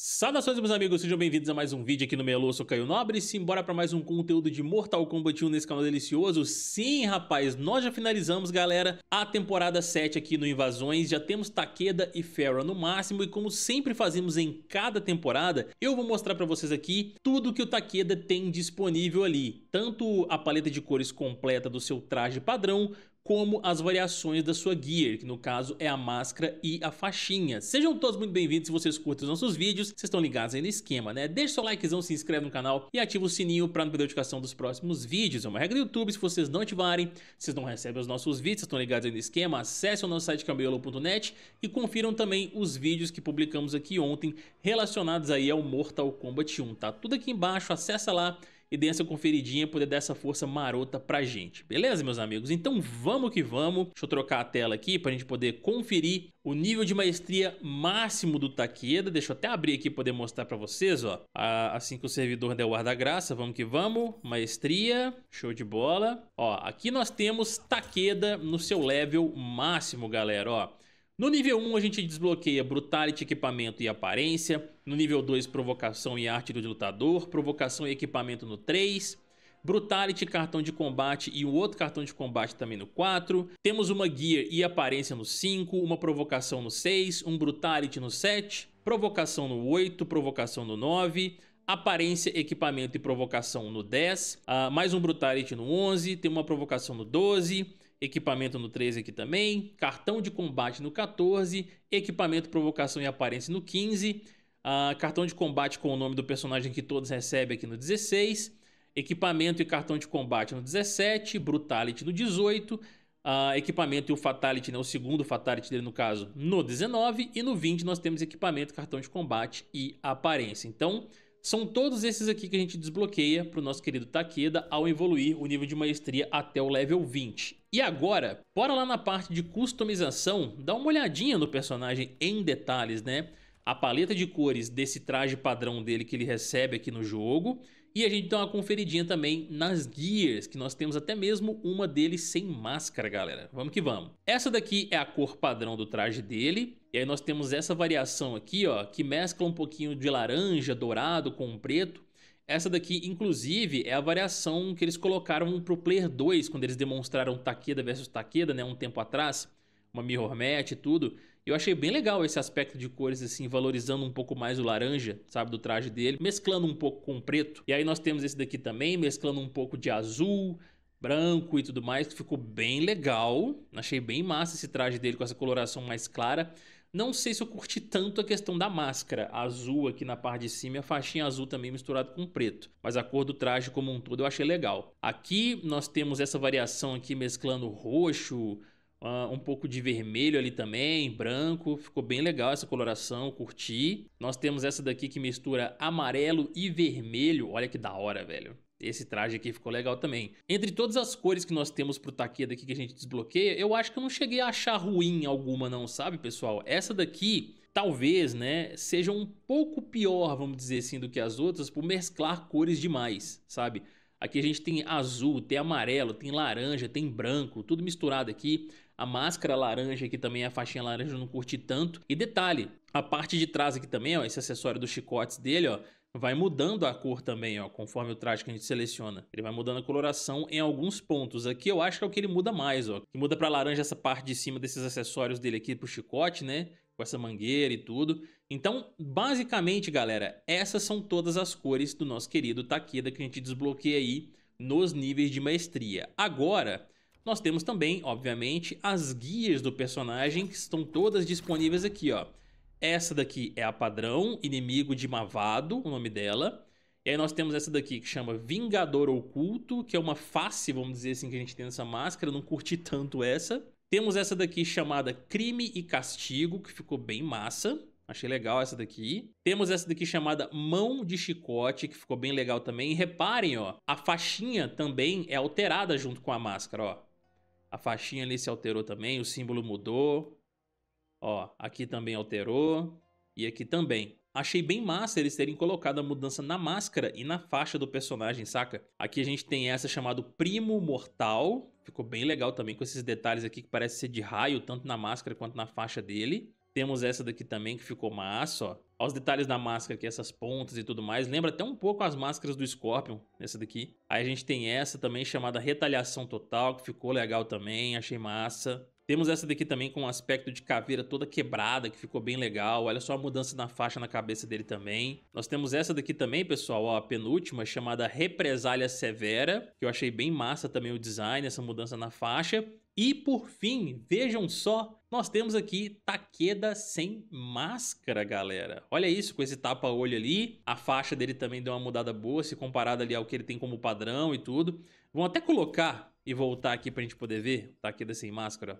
Saudações meus amigos, sejam bem-vindos a mais um vídeo aqui no Meia Lua, eu sou Caio Nobre Se simbora para mais um conteúdo de Mortal Kombat 1 nesse canal delicioso. Sim, rapaz, nós já finalizamos, galera, a temporada 7 aqui no Invasões, já temos Takeda e Fera no máximo e como sempre fazemos em cada temporada, eu vou mostrar para vocês aqui tudo que o Takeda tem disponível ali, tanto a paleta de cores completa do seu traje padrão, como as variações da sua gear, que no caso é a máscara e a faixinha. Sejam todos muito bem-vindos se vocês curtem os nossos vídeos, vocês estão ligados aí no esquema, né? Deixe seu likezão, se inscreve no canal e ativa o sininho para não perder notificação dos próximos vídeos. É uma regra do YouTube, se vocês não ativarem, vocês não recebem os nossos vídeos, vocês estão ligados aí no esquema. Acesse o nosso site cambiolo.net é e confiram também os vídeos que publicamos aqui ontem relacionados aí ao Mortal Kombat 1, tá? Tudo aqui embaixo, acessa lá e dê essa conferidinha, poder dar essa força marota pra gente. Beleza, meus amigos? Então vamos que vamos. Deixa eu trocar a tela aqui pra gente poder conferir o nível de maestria máximo do Takeda. Deixa eu até abrir aqui pra poder mostrar pra vocês, ó. Assim que o servidor der o ar da graça, vamos que vamos. Maestria, show de bola. Ó, aqui nós temos Takeda no seu level máximo, galera, ó. No nível 1 a gente desbloqueia Brutality, Equipamento e Aparência. No nível 2, Provocação e Arte do Lutador. Provocação e Equipamento no 3. Brutality, cartão de combate e um outro cartão de combate também no 4. Temos uma Gear e Aparência no 5, uma Provocação no 6, um Brutality no 7, Provocação no 8, Provocação no 9, aparência, equipamento e provocação no 10, uh, ah, mais um Brutality no 11, tem uma provocação no 12, equipamento no 13 aqui também, cartão de combate no 14, equipamento, provocação e aparência no 15, uh, ah, cartão de combate com o nome do personagem que todos recebem aqui no 16, equipamento e cartão de combate no 17, brutality no 18, uh, ah, equipamento e o fatality, né, o segundo fatality dele no caso, no 19 e no 20 nós temos equipamento, cartão de combate e aparência. Então, são todos esses aqui que a gente desbloqueia para o nosso querido Takeda ao evoluir o nível de maestria até o level 20. E agora, bora lá na parte de customização, dá uma olhadinha no personagem em detalhes, né? A paleta de cores desse traje padrão dele que ele recebe aqui no jogo. E a gente dá uma conferidinha também nas gears, que nós temos até mesmo uma dele sem máscara, galera. Vamos que vamos. Essa daqui é a cor padrão do traje dele. E aí nós temos essa variação aqui, ó, que mescla um pouquinho de laranja, dourado com preto. Essa daqui, inclusive, é a variação que eles colocaram pro Player 2 quando eles demonstraram Takeda versus Takeda, né, um tempo atrás, uma mirror match e tudo. Eu achei bem legal esse aspecto de cores assim, valorizando um pouco mais o laranja, sabe, do traje dele, mesclando um pouco com o preto. E aí nós temos esse daqui também, mesclando um pouco de azul, branco e tudo mais, que ficou bem legal. Achei bem massa esse traje dele com essa coloração mais clara. Não sei se eu curti tanto a questão da máscara azul aqui na parte de cima e a faixinha azul também misturada com preto, mas a cor do traje como um todo eu achei legal. Aqui nós temos essa variação aqui mesclando roxo, ah, um pouco de vermelho ali também, branco, ficou bem legal essa coloração, curti. Nós temos essa daqui que mistura amarelo e vermelho, olha que da hora, velho. Esse traje aqui ficou legal também. Entre todas as cores que nós temos pro Takeda aqui que a gente desbloqueia, eu acho que eu não cheguei a achar ruim alguma não, sabe, pessoal? Essa daqui, talvez, né, seja um pouco pior, vamos dizer assim, do que as outras por mesclar cores demais, sabe? Aqui a gente tem azul, tem amarelo, tem laranja, tem branco, tudo misturado aqui. A máscara laranja aqui também, a faixinha laranja eu não curti tanto. E detalhe, a parte de trás aqui também, ó, esse acessório dos chicotes dele, ó, vai mudando a cor também, ó, conforme o traje que a gente seleciona. Ele vai mudando a coloração em alguns pontos. Aqui eu acho que é o que ele muda mais, ó. Que muda para laranja essa parte de cima desses acessórios dele aqui pro chicote, né? Com essa mangueira e tudo. Então, basicamente, galera, essas são todas as cores do nosso querido Takeda que a gente desbloqueia aí nos níveis de maestria. Agora, nós temos também, obviamente, as guias do personagem que estão todas disponíveis aqui, ó. Essa daqui é a padrão, inimigo de Mavado, o nome dela. E aí nós temos essa daqui que chama Vingador Oculto, que é uma face, vamos dizer assim, que a gente tem nessa máscara, não curti tanto essa. Temos essa daqui chamada Crime e Castigo, que ficou bem massa. Achei legal essa daqui. Temos essa daqui chamada Mão de Chicote, que ficou bem legal também. E reparem, ó, a faixinha também é alterada junto com a máscara, ó. A faixinha ali se alterou também, o símbolo mudou. Ó, aqui também alterou e aqui também. Achei bem massa eles terem colocado a mudança na máscara e na faixa do personagem, saca? Aqui a gente tem essa chamada Primo Mortal. Ficou bem legal também com esses detalhes aqui que parece ser de raio, tanto na máscara quanto na faixa dele. Temos essa daqui também que ficou massa, ó. ó. os detalhes da máscara aqui, essas pontas e tudo mais. Lembra até um pouco as máscaras do Scorpion, essa daqui. Aí a gente tem essa também chamada Retaliação Total, que ficou legal também, achei massa. Temos essa daqui também com um aspecto de caveira toda quebrada, que ficou bem legal. Olha só a mudança na faixa na cabeça dele também. Nós temos essa daqui também, pessoal, ó, a penúltima, chamada Represália Severa, que eu achei bem massa também o design, essa mudança na faixa. E por fim, vejam só, nós temos aqui Takeda sem máscara, galera. Olha isso, com esse tapa-olho ali. A faixa dele também deu uma mudada boa, se comparada ali ao que ele tem como padrão e tudo. Vão até colocar e voltar aqui pra gente poder ver. Takeda sem máscara,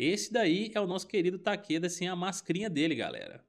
esse daí é o nosso querido Takeda sem assim, a mascrinha dele, galera.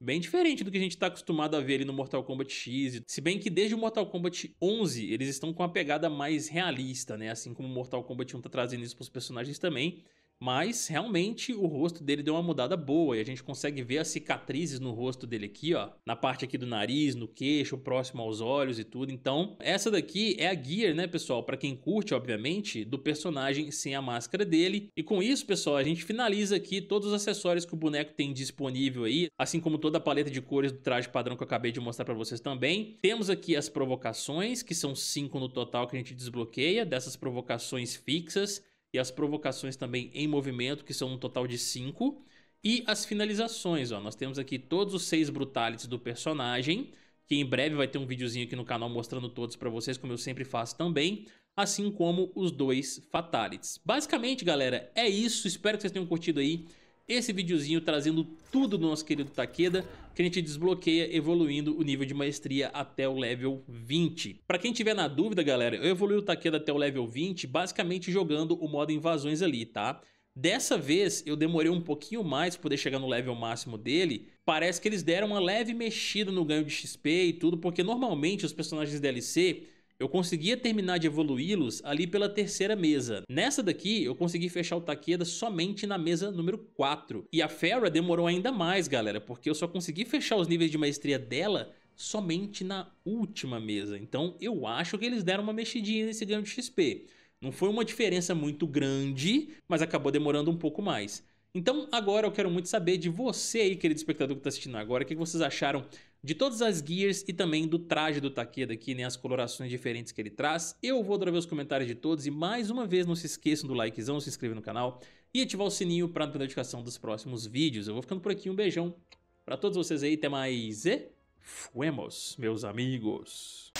Bem diferente do que a gente está acostumado a ver ali no Mortal Kombat X, se bem que desde o Mortal Kombat 11 eles estão com uma pegada mais realista, né? Assim como o Mortal Kombat 1 está trazendo isso para os personagens também, mas realmente o rosto dele deu uma mudada boa e a gente consegue ver as cicatrizes no rosto dele aqui, ó, na parte aqui do nariz, no queixo, próximo aos olhos e tudo. Então, essa daqui é a gear, né, pessoal, para quem curte, obviamente, do personagem sem a máscara dele. E com isso, pessoal, a gente finaliza aqui todos os acessórios que o boneco tem disponível aí, assim como toda a paleta de cores do traje padrão que eu acabei de mostrar para vocês também. Temos aqui as provocações, que são cinco no total que a gente desbloqueia, dessas provocações fixas e as provocações também em movimento, que são um total de 5. E as finalizações, ó, nós temos aqui todos os seis brutalities do personagem, que em breve vai ter um videozinho aqui no canal mostrando todos para vocês, como eu sempre faço também, assim como os dois fatalities. Basicamente, galera, é isso, espero que vocês tenham curtido aí esse videozinho trazendo tudo do nosso querido Takeda, que a gente desbloqueia evoluindo o nível de maestria até o level 20. Pra quem tiver na dúvida, galera, eu evolui o Takeda até o level 20 basicamente jogando o modo invasões ali, tá? Dessa vez eu demorei um pouquinho mais para poder chegar no level máximo dele. Parece que eles deram uma leve mexida no ganho de XP e tudo, porque normalmente os personagens DLC eu conseguia terminar de evoluí-los ali pela terceira mesa. Nessa daqui, eu consegui fechar o Takeda somente na mesa número 4. E a Fera demorou ainda mais, galera, porque eu só consegui fechar os níveis de maestria dela somente na última mesa. Então eu acho que eles deram uma mexidinha nesse ganho de XP. Não foi uma diferença muito grande, mas acabou demorando um pouco mais. Então agora eu quero muito saber de você aí, querido espectador que está assistindo agora, o que vocês acharam de todas as gears e também do traje do Takeda aqui, né, as colorações diferentes que ele traz. Eu vou trazer os comentários de todos e mais uma vez não se esqueçam do likezão, se inscrever no canal e ativar o sininho para não perder notificação dos próximos vídeos. Eu vou ficando por aqui, um beijão para todos vocês aí, até mais e fuemos, meus amigos.